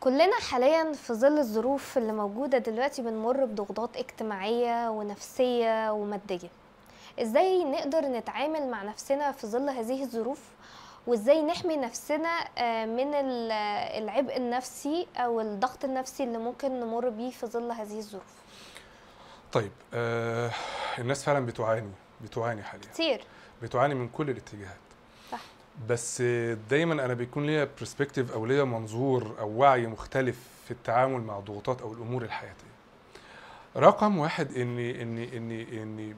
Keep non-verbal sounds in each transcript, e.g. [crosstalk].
كلنا حاليا في ظل الظروف اللي موجودة دلوقتي بنمر بضغوطات اجتماعية ونفسية ومادية ازاي نقدر نتعامل مع نفسنا في ظل هذه الظروف وازاي نحمي نفسنا آه، من العبء النفسي او الضغط النفسي اللي ممكن نمر بيه في ظل هذه الظروف طيب آه الناس فعلا بتعاني بتعاني حاليا كتير بتعاني من كل الاتجاهات بس دايما انا بيكون ليا برسبكتيف او ليا منظور او وعي مختلف في التعامل مع الضغوطات او الامور الحياتيه رقم واحد اني اني اني اني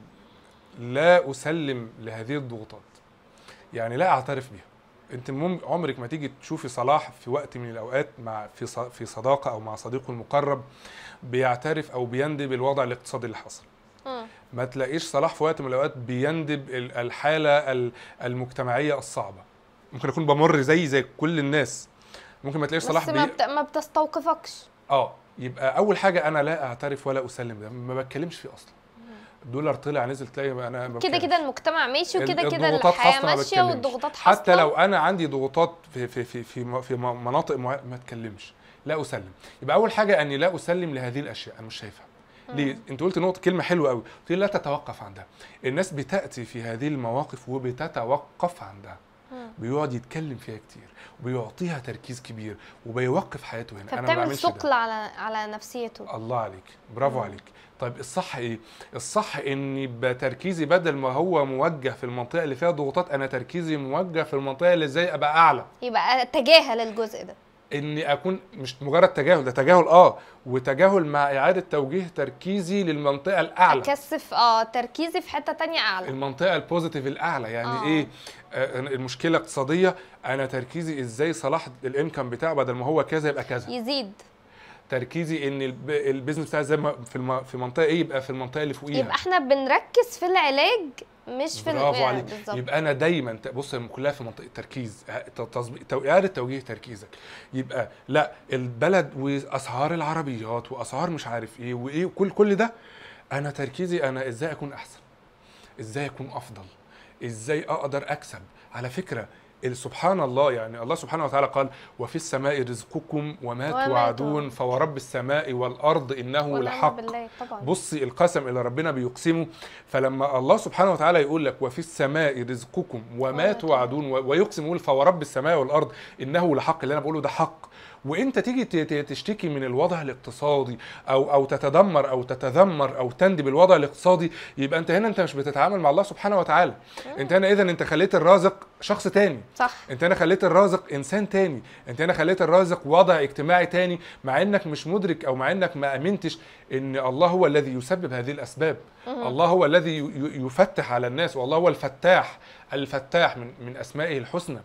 لا اسلم لهذه الضغوطات يعني لا اعترف بيها انت عمرك ما تيجي تشوفي صلاح في وقت من الاوقات مع في في صداقه او مع صديقه المقرب بيعترف او بيندب الوضع الاقتصادي اللي حصل آه. ما تلاقيش صلاح في وقت من الاوقات بيندب الحاله المجتمعيه الصعبه ممكن اكون بمر زي زي كل الناس ممكن ما تلاقيش صلاح بس ما, بت... ما بتستوقفكش اه يبقى اول حاجه انا لا اعترف ولا اسلم ده ما بتكلمش فيه اصلا الدولار طلع نزل تلاقي انا كده كده المجتمع ماشي وكده كده الحياه ماشيه والضغوطات حاصله حتى لو انا عندي ضغوطات في في في في, في مناطق ما اتكلمش لا اسلم يبقى اول حاجه اني لا اسلم لهذه الاشياء انا مش شايفها ليه انت قلت نقطه كلمه حلوه قوي قلت لا تتوقف عندها الناس بتاتي في هذه المواقف وبتتوقف عندها بيقعد يتكلم فيها كتير وبيعطيها تركيز كبير وبيوقف حياته هنا انا ما بعملش ثقل على على نفسيته الله عليك برافو مم. عليك طيب الصح ايه الصح اني بتركيزي بدل ما هو موجه في المنطقه اللي فيها ضغوطات انا تركيزي موجه في المنطقه اللي ازاي ابقى اعلى يبقى اتجاهل الجزء ده اني اكون مش مجرد تجاهل ده تجاهل اه وتجاهل مع اعاده توجيه تركيزي للمنطقه الاعلى اكثف اه تركيزي في حته تانية اعلى المنطقه البوزيتيف الاعلى يعني آه. ايه آه المشكله اقتصاديه انا تركيزي ازاي صلاح الانكم بتاعه بدل ما هو كذا يبقى كذا يزيد تركيزي ان البيزنس بتاعي زي ما في في منطقه ايه يبقى في المنطقه اللي فوقيها يبقى احنا بنركز في العلاج مش في برافو يعني عليك يبقى انا دايما بص كلها في منطقه تركيز اعاده توجيه تركيزك يبقى لا البلد واسعار العربيات واسعار مش عارف ايه وايه كل كل ده انا تركيزي انا ازاي اكون احسن ازاي اكون افضل ازاي اقدر اكسب على فكره سبحان الله يعني الله سبحانه وتعالى قال وفي السماء رزقكم وما توعدون فورب السماء والارض انه لحق بصي القسم اللي ربنا بيقسمه فلما الله سبحانه وتعالى يقول لك وفي السماء رزقكم وما توعدون ويقسم يقول فورب السماء والارض انه لحق اللي انا بقوله ده حق وانت تيجي تشتكي من الوضع الاقتصادي او او تتدمر او تتذمر او تندب الوضع الاقتصادي يبقى انت هنا انت مش بتتعامل مع الله سبحانه وتعالى انت هنا اذا انت خليت الرازق شخص تاني صح انت هنا خليت الرازق انسان تاني انت هنا خليت الرازق وضع اجتماعي تاني مع انك مش مدرك او مع انك ما امنتش ان الله هو الذي يسبب هذه الاسباب مه. الله هو الذي يفتح على الناس والله هو الفتاح الفتاح من من اسمائه الحسنى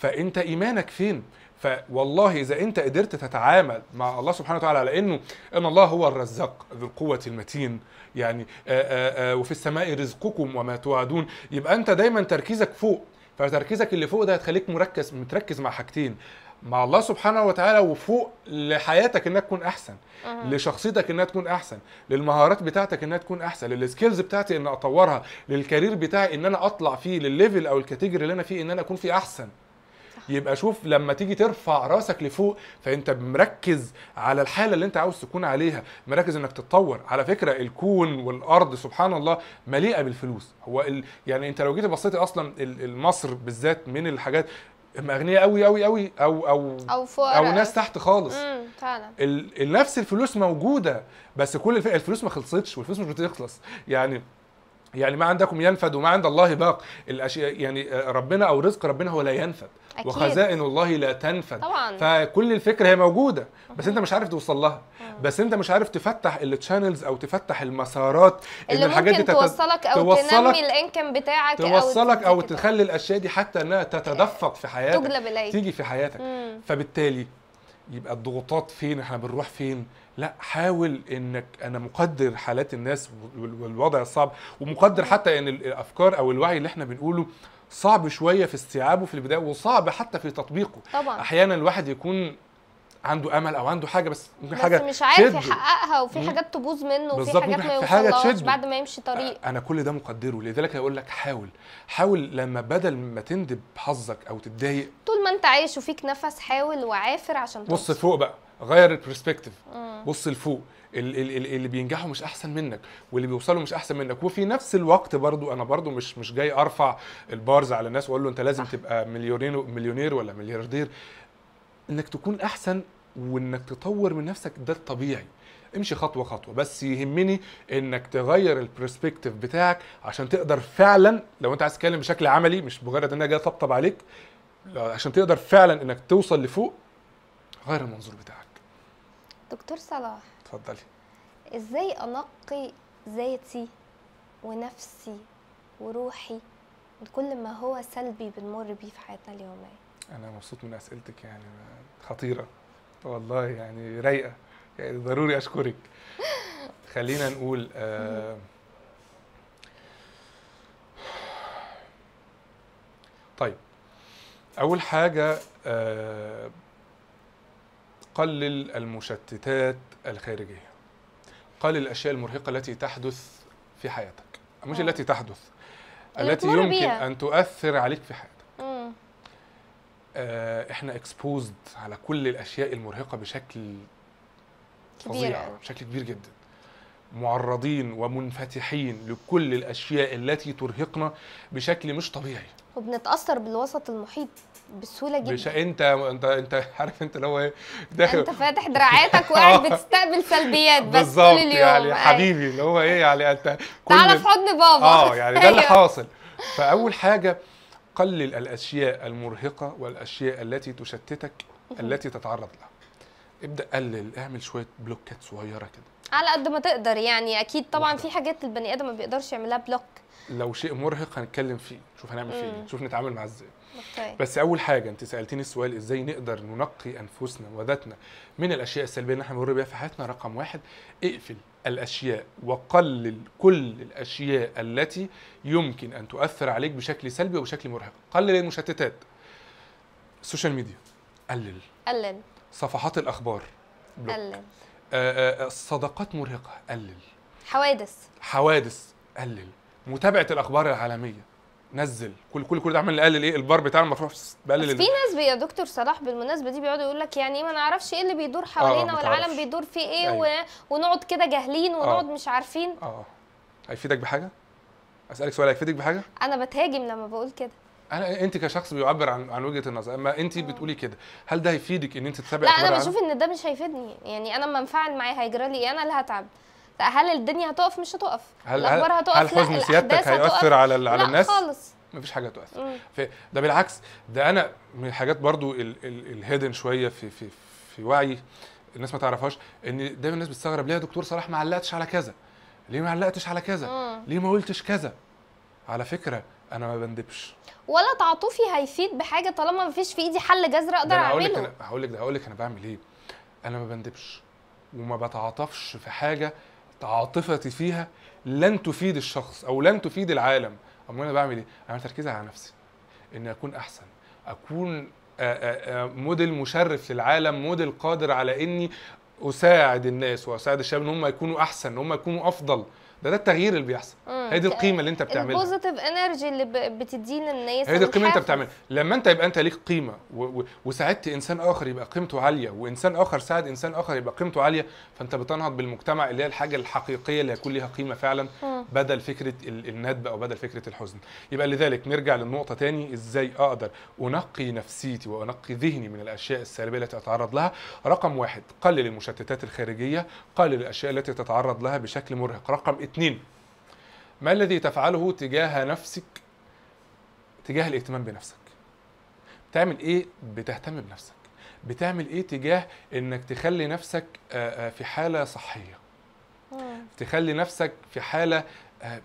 فانت ايمانك فين فوالله اذا انت قدرت تتعامل مع الله سبحانه وتعالى على انه ان الله هو الرزاق ذو القوه المتين يعني آآ آآ وفي السماء رزقكم وما توعدون يبقى انت دايما تركيزك فوق فتركيزك اللي فوق ده هتخليك مركز متركز مع حاجتين مع الله سبحانه وتعالى وفوق لحياتك انها تكون احسن أه. لشخصيتك انها تكون احسن للمهارات بتاعتك انها تكون احسن للسكيلز بتاعتي ان اطورها للكارير بتاعي ان انا اطلع فيه للليفل او الكاتيجوري اللي انا فيه ان انا اكون فيه احسن يبقى شوف لما تيجي ترفع راسك لفوق فانت مركز على الحاله اللي انت عاوز تكون عليها مركز انك تتطور على فكره الكون والارض سبحان الله مليئه بالفلوس هو ال... يعني انت لو جيت بصيتي اصلا مصر بالذات من الحاجات اغنياء قوي قوي قوي او او او, فوق أو ناس تحت خالص فعلا ال... نفس الفلوس موجوده بس كل الفلوس ما خلصتش والفلوس مش بتخلص يعني يعني ما عندكم ينفد وما عند الله باق الاشياء يعني آه، ربنا او رزق ربنا هو لا ينفد أكيد. وخزائن الله لا تنفد طبعا. فكل الفكره هي موجوده بس انت مش عارف توصل لها آه. بس انت مش عارف تفتح التشانلز او تفتح المسارات اللي إن الحاجات دي توصلك او توصلك تنمي الانكم بتاعك توصلك او, أو تخلي الاشياء دي حتى انها تتدفق في حياتك تجلب اليك تيجي في حياتك مم. فبالتالي يبقى الضغوطات فين احنا بنروح فين لا حاول انك انا مقدر حالات الناس والوضع الصعب ومقدر حتى ان الافكار او الوعي اللي احنا بنقوله صعب شويه في استيعابه في البدايه وصعب حتى في تطبيقه طبعا احيانا الواحد يكون عنده امل او عنده حاجه بس ممكن حاجه بس مش عارف يحققها وفي حاجات تبوظ منه وفي حاجات ما يوصلهاش بعد ما يمشي طريق انا كل ده مقدره لذلك هقول لك حاول حاول لما بدل ما تندب حظك او تتضايق طول ما انت عايش وفيك نفس حاول وعافر عشان بص فوق بقى غير البرسبكتيف بص لفوق اللي بينجحوا مش احسن منك واللي بيوصلوا مش احسن منك وفي نفس الوقت برضو انا برضو مش مش جاي ارفع البارز على الناس واقول له انت لازم تبقى مليونير مليونير ولا ملياردير انك تكون احسن وانك تطور من نفسك ده الطبيعي امشي خطوه خطوه بس يهمني انك تغير البرسبكتيف بتاعك عشان تقدر فعلا لو انت عايز تتكلم بشكل عملي مش مجرد ان انا جاي اطبطب عليك عشان تقدر فعلا انك توصل لفوق غير المنظور بتاعك دكتور صلاح اتفضلي ازاي انقي ذاتي ونفسي وروحي من كل ما هو سلبي بنمر بيه في حياتنا اليوميه انا مبسوط من اسئلتك يعني خطيره والله يعني رايقه يعني ضروري اشكرك [laughs] خلينا نقول آه طيب اول حاجه آه قلل المشتتات الخارجيه قلل الاشياء المرهقه التي تحدث في حياتك مش أوه. التي تحدث التي يمكن بيها. ان تؤثر عليك في حياتك آه احنا اكسبوزد على كل الاشياء المرهقه بشكل فظيع بشكل كبير جدا معرضين ومنفتحين لكل الاشياء التي ترهقنا بشكل مش طبيعي وبنتاثر بالوسط المحيط بسهوله جدا مش انت انت انت عارف انت لو ايه داخل انت فاتح دراعاتك وقاعد [laughs] آه. بتستقبل سلبيات بس كل اليوم يعني أيوه. حبيبي اللي هو ايه يعني انت كل تعالى في حضن بابا اه يعني ده اللي أيوه. حاصل فاول حاجه قلل الاشياء المرهقه والاشياء التي تشتتك التي تتعرض لها ابدا قلل اعمل شويه بلوكات صغيره كده على قد ما تقدر يعني اكيد طبعا في حاجات البني ادم ما بيقدرش يعملها بلوك لو شيء مرهق هنتكلم فيه نشوف هنعمل فيه ايه نشوف نتعامل معاه ازاي بس اول حاجه انت سالتيني السؤال ازاي نقدر ننقي انفسنا وذاتنا من الاشياء السلبيه اللي احنا بنمر بيها في حياتنا رقم واحد اقفل الاشياء وقلل كل الاشياء التي يمكن ان تؤثر عليك بشكل سلبي وبشكل مرهق قلل المشتتات السوشيال ميديا قلل قلل صفحات الاخبار بلوك. قلل آه، آه، آه، صداقات مرهقه قلل حوادث حوادث قلل متابعه الاخبار العالميه نزل كل كل كل ده عمال قلل ايه البار بتاعنا المفروض بقلل في ناس يا دكتور صلاح بالمناسبه دي بيقعدوا يقول لك يعني إيه، ما نعرفش ايه اللي بيدور حوالينا آه والعالم بيدور فيه ايه أيوة. ونقعد كده جاهلين ونقعد آه. مش عارفين اه هيفيدك بحاجه اسالك سؤال هيفيدك بحاجه انا بتهاجم لما بقول كده انا انت كشخص بيعبر عن عن وجهه النظر اما انت بتقولي كده هل ده هيفيدك ان انت تتابعي لا انا بشوف ان ده مش هيفيدني يعني انا ما انفعل معاه هيجرى لي إيه؟ انا اللي هتعب هل الدنيا هتقف مش هتقف هل الاخبار هتقف هل حزن سيادتك هيؤثر على على الناس لا خالص مفيش حاجه تؤثر ده بالعكس ده انا من الحاجات برضو الهيدن شويه في في في وعي الناس ما تعرفهاش ان دايما الناس بتستغرب ليه يا دكتور صلاح ما علقتش على كذا ليه ما علقتش على كذا ليه ما قلتش كذا على فكره انا ما بندبش ولا تعاطفي هيفيد بحاجه طالما ما فيش في ايدي حل جذري اقدر اعمله انا هقول لك ده هقول لك انا بعمل ايه انا ما بندبش وما بتعاطفش في حاجه تعاطفتي فيها لن تفيد الشخص او لن تفيد العالم امال انا بعمل ايه انا تركيزي على نفسي اني اكون احسن اكون موديل مشرف للعالم موديل قادر على اني اساعد الناس واساعد الشباب ان هم يكونوا احسن ان هم يكونوا افضل ده ده التغيير اللي بيحصل هي دي القيمه اللي انت بتعملها البوزيتيف انرجي اللي بتديه للناس هي دي القيمه اللي انت بتعملها لما انت يبقى انت ليك قيمه و... و... وساعدت انسان اخر يبقى قيمته عاليه وانسان اخر ساعد انسان اخر يبقى قيمته عاليه فانت بتنهض بالمجتمع اللي هي الحاجه الحقيقيه اللي هيكون ليها قيمه فعلا م. بدل فكره ال... الندب او بدل فكره الحزن يبقى لذلك نرجع للنقطه تاني ازاي اقدر انقي نفسيتي وانقي ذهني من الاشياء السلبيه التي اتعرض لها رقم واحد قلل المشتتات الخارجيه قلل الاشياء التي تتعرض لها بشكل مرهق رقم اثنين ما الذي تفعله تجاه نفسك تجاه الاهتمام بنفسك بتعمل ايه بتهتم بنفسك بتعمل ايه تجاه انك تخلي نفسك آه، آه، في حاله صحيه آه. تخلي نفسك في حاله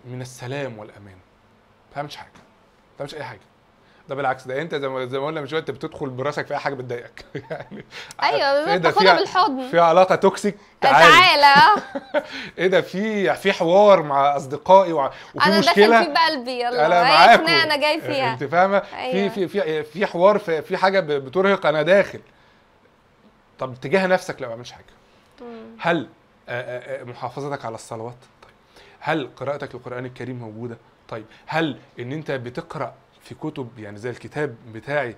من السلام والامان ما بتعملش حاجه ما بتعملش اي حاجه ده بالعكس ده انت زي ما زي ما قلنا من شويه انت بتدخل براسك في اي حاجه بتضايقك [laughs] يعني ايوه بتاخدها إيه بالحضن في علاقه توكسيك تعالى تعالى آه. [laughs] ايه ده في في حوار مع اصدقائي وع... وفي أنا مشكله انا داخل في بقلبي يلا انا معاكم انا جاي إيه، فيها انت فاهمه أيوة. في في في حوار في, في حاجه بترهق انا داخل طب تجاه نفسك لو ما عملش حاجه هل آه، آه، محافظتك على الصلوات طيب هل قراءتك للقران الكريم موجوده طيب هل ان انت بتقرا في كتب يعني زي الكتاب بتاعي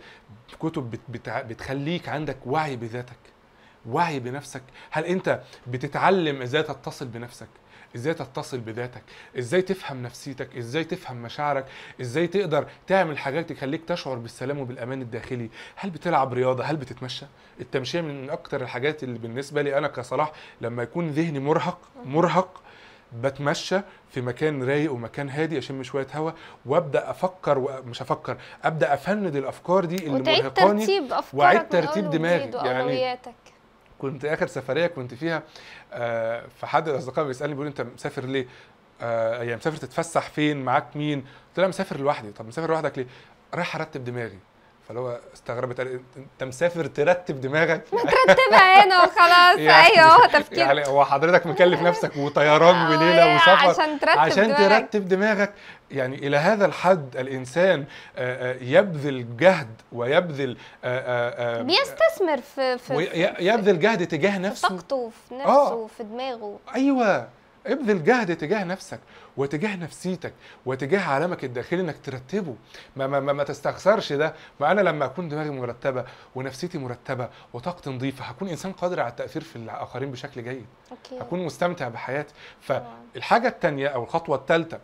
كتب بتخليك عندك وعي بذاتك وعي بنفسك هل انت بتتعلم ازاي تتصل بنفسك ازاي تتصل بذاتك ازاي تفهم نفسيتك ازاي تفهم مشاعرك ازاي تقدر تعمل حاجات تخليك تشعر بالسلام وبالامان الداخلي هل بتلعب رياضه هل بتتمشى التمشيه من اكتر الحاجات اللي بالنسبه لي انا كصلاح لما يكون ذهني مرهق مرهق بتمشى في مكان رايق ومكان هادي اشم شويه هوا وابدا افكر ومش مش افكر ابدا افند الافكار دي اللي مرهقاني ترتيب واعيد ترتيب دماغي يعني كنت اخر سفريه كنت فيها آه فحد الاصدقاء بيسالني بيقول انت مسافر ليه؟ آه يعني مسافر تتفسح فين؟ معاك مين؟ قلت له مسافر لوحدي طب مسافر لوحدك ليه؟ رايح ارتب دماغي فاللي هو استغربت انت مسافر ترتب دماغك مترتبها هنا وخلاص [laughs] يعني ايوه هو تفكير يعني هو حضرتك مكلف نفسك وطيران [laughs] آه، وليله يعني وسفر عشان ترتب عشان ترتب دماغك يعني الى هذا الحد الانسان آه، آه، يبذل جهد ويبذل بيستثمر في, في يبذل جهد تجاه نفسه في طاقته في نفسه في دماغه ايوه ابذل جهد تجاه نفسك وتجاه نفسيتك وتجاه عالمك الداخلي انك ترتبه ما, ما, ما, ما تستخسرش ده ما انا لما اكون دماغي مرتبه ونفسيتي مرتبه وطاقتي نظيفه هكون انسان قادر على التاثير في الاخرين بشكل جيد أوكي. هكون مستمتع بحياتي فالحاجه الثانيه او الخطوه الثالثه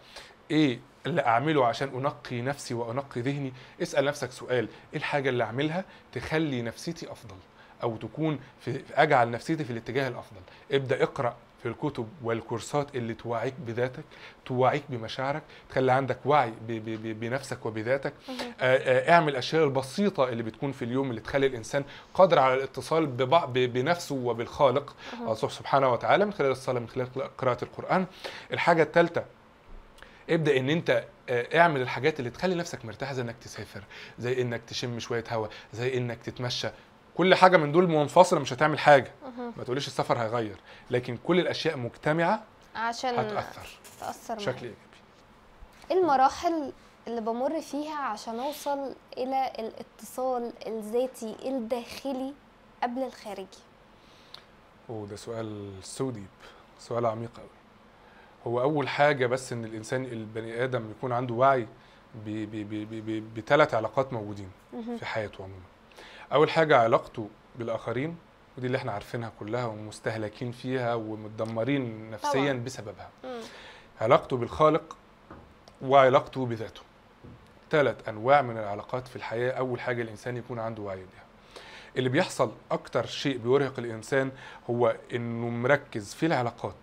ايه اللي اعمله عشان انقي نفسي وانقي ذهني اسال نفسك سؤال ايه الحاجه اللي اعملها تخلي نفسيتي افضل او تكون في اجعل نفسيتي في الاتجاه الافضل ابدا اقرا في الكتب والكورسات اللي توعيك بذاتك توعيك بمشاعرك تخلي عندك وعي بنفسك وبذاتك آه، آه، اعمل الاشياء البسيطه اللي بتكون في اليوم اللي تخلي الانسان قادر على الاتصال بنفسه وبالخالق سبحانه وتعالى من خلال الصلاه من خلال قراءه القران الحاجه الثالثه ابدا ان انت آه، اعمل الحاجات اللي تخلي نفسك مرتاح زي انك تسافر زي انك تشم شويه هواء زي انك تتمشى كل حاجه من دول منفصله مش هتعمل حاجه ما تقوليش السفر هيغير لكن كل الاشياء مجتمعه عشان هتاثر تاثر بشكل ايجابي ايه المراحل اللي بمر فيها عشان اوصل الى الاتصال الذاتي الداخلي قبل الخارجي اوه ده سؤال سو ديب سؤال عميق قوي هو اول حاجه بس ان الانسان البني ادم يكون عنده وعي بثلاث علاقات موجودين في حياته عموما اول حاجه علاقته بالاخرين ودي اللي احنا عارفينها كلها ومستهلكين فيها ومتدمرين نفسيا طبعا. بسببها م. علاقته بالخالق وعلاقته بذاته ثلاث انواع من العلاقات في الحياه اول حاجه الانسان يكون عنده وعي بيها اللي بيحصل اكتر شيء بيرهق الانسان هو انه مركز في العلاقات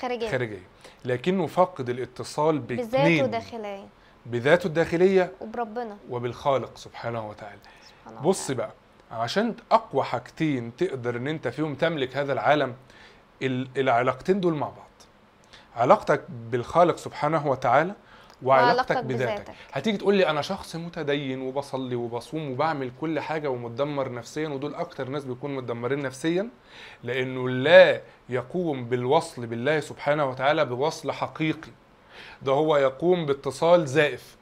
خارجيه خارجيه لكنه فاقد الاتصال بذاته الداخليه بذاته الداخليه وبربنا وبالخالق سبحانه وتعالى بص بقى عشان اقوى حاجتين تقدر ان انت فيهم تملك هذا العالم العلاقتين دول مع بعض علاقتك بالخالق سبحانه وتعالى وعلاقتك بذاتك. هتيجي تقول لي انا شخص متدين وبصلي وبصوم وبعمل كل حاجه ومتدمر نفسيا ودول اكتر ناس بيكونوا متدمرين نفسيا لانه لا يقوم بالوصل بالله سبحانه وتعالى بوصل حقيقي ده هو يقوم باتصال زائف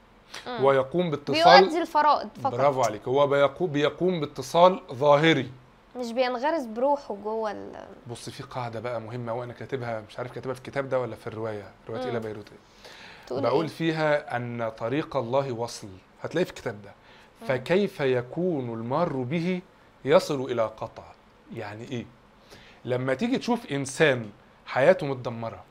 ويقوم باتصال بيؤدي الفرائض فقط برافو عليك هو بيقوم بيقوم باتصال ظاهري مش بينغرس بروحه جوه ال بص في قاعده بقى مهمه وانا كاتبها مش عارف كاتبها في الكتاب ده ولا في الروايه روايه الى بيروت بقول إيه؟ فيها ان طريق الله وصل هتلاقي في الكتاب ده فكيف يكون المار به يصل الى قطع يعني ايه لما تيجي تشوف انسان حياته متدمره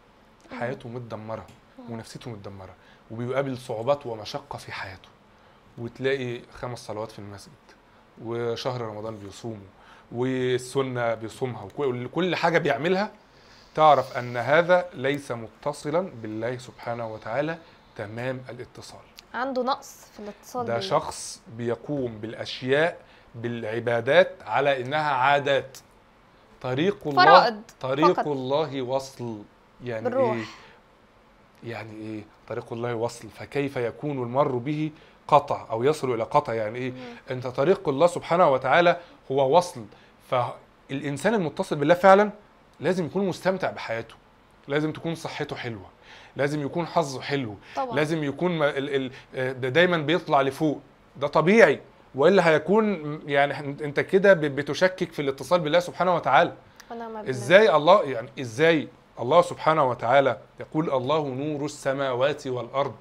حياته متدمره ونفسيته متدمره وبيقابل صعوبات ومشقه في حياته وتلاقي خمس صلوات في المسجد وشهر رمضان بيصومه والسنه بيصومها وكل حاجه بيعملها تعرف ان هذا ليس متصلا بالله سبحانه وتعالى تمام الاتصال عنده نقص في الاتصال ده شخص بيقوم بالاشياء بالعبادات على انها عادات طريق الله فرائد طريق فقط. الله وصل يعني إيه؟ بالروح. ايه يعني ايه طريق الله وصل فكيف يكون المر به قطع او يصل الى قطع يعني ايه انت طريق الله سبحانه وتعالى هو وصل فالانسان المتصل بالله فعلا لازم يكون مستمتع بحياته لازم تكون صحته حلوه لازم يكون حظه حلو طبعا. لازم يكون ال ال ده دايما بيطلع لفوق ده طبيعي والا هيكون يعني انت كده بتشكك في الاتصال بالله سبحانه وتعالى ازاي الله يعني ازاي الله سبحانه وتعالى يقول الله نور السماوات والارض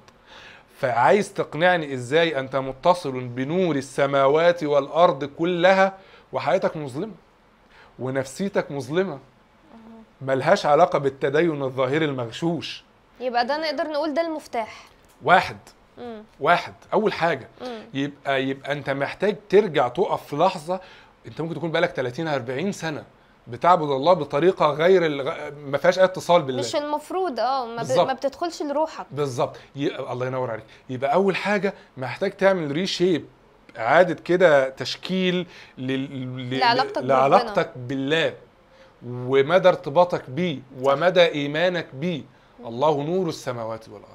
فعايز تقنعني ازاي انت متصل بنور السماوات والارض كلها وحياتك مظلمه ونفسيتك مظلمه ملهاش علاقه بالتدين الظاهري المغشوش يبقى ده نقدر نقول ده المفتاح واحد مم. واحد اول حاجه يبقى يبقى انت محتاج ترجع تقف في لحظه انت ممكن تكون بقالك 30 40 سنه بتعبد الله بطريقه غير الغ... ما فيهاش اي اتصال بالله مش المفروض اه ما, ب... ما بتدخلش لروحك بالظبط ي... الله ينور عليك يبقى اول حاجه محتاج تعمل ريشيب اعاده كده تشكيل ل... لعلاقتك, لعلاقتك بالله ومدى ارتباطك بيه ومدى ايمانك بيه الله نور السماوات والارض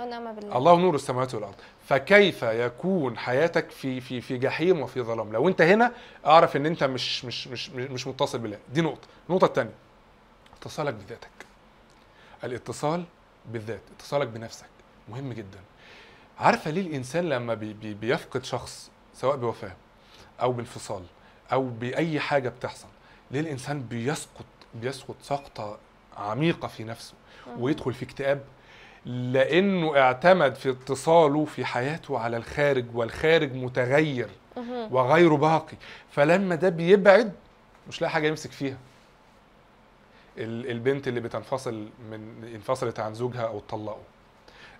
ونعم بالله الله نور السماوات والارض فكيف يكون حياتك في في في جحيم وفي ظلام لو انت هنا اعرف ان انت مش مش مش مش متصل بالله دي نقطه النقطه الثانيه اتصالك بذاتك الاتصال بالذات اتصالك بنفسك مهم جدا عارفه ليه الانسان لما بي بي بيفقد شخص سواء بوفاه او بانفصال او باي حاجه بتحصل ليه الانسان بيسقط بيسقط سقطه عميقه في نفسه ويدخل في اكتئاب لانه اعتمد في اتصاله في حياته على الخارج والخارج متغير وغير باقي فلما ده بيبعد مش لاقي حاجه يمسك فيها البنت اللي بتنفصل من انفصلت عن زوجها او اتطلقوا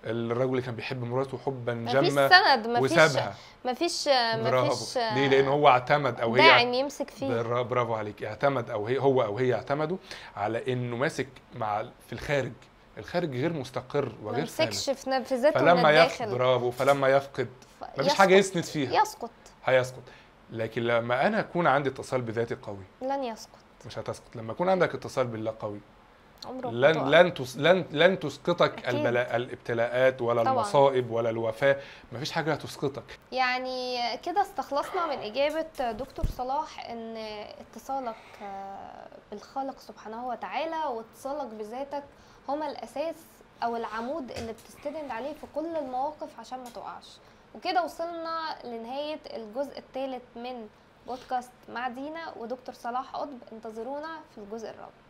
الراجل اللي كان بيحب مراته حبا جما سند مفيش وسابها مفيش مفيش ليه لان هو اعتمد او هي داعم يمسك فيه برافو عليك اعتمد او هي هو او هي اعتمدوا على انه ماسك مع في الخارج الخارج غير مستقر وغير ما يمسكش في نفذاته فلما يفقد برافو فلما يفقد مفيش حاجه يسند فيها يسقط هيسقط لكن لما انا اكون عندي اتصال بذاتي قوي لن يسقط مش هتسقط لما يكون عندك اتصال بالله قوي لن لن لن لن تسقطك البلاء الابتلاءات ولا طبعًا. المصائب ولا الوفاه مفيش حاجه هتسقطك يعني كده استخلصنا من اجابه دكتور صلاح ان اتصالك بالخالق سبحانه وتعالى واتصالك بذاتك هما الاساس او العمود اللي بتستند عليه في كل المواقف عشان ما تقعش وكده وصلنا لنهايه الجزء الثالث من بودكاست مع دينا ودكتور صلاح قطب انتظرونا في الجزء الرابع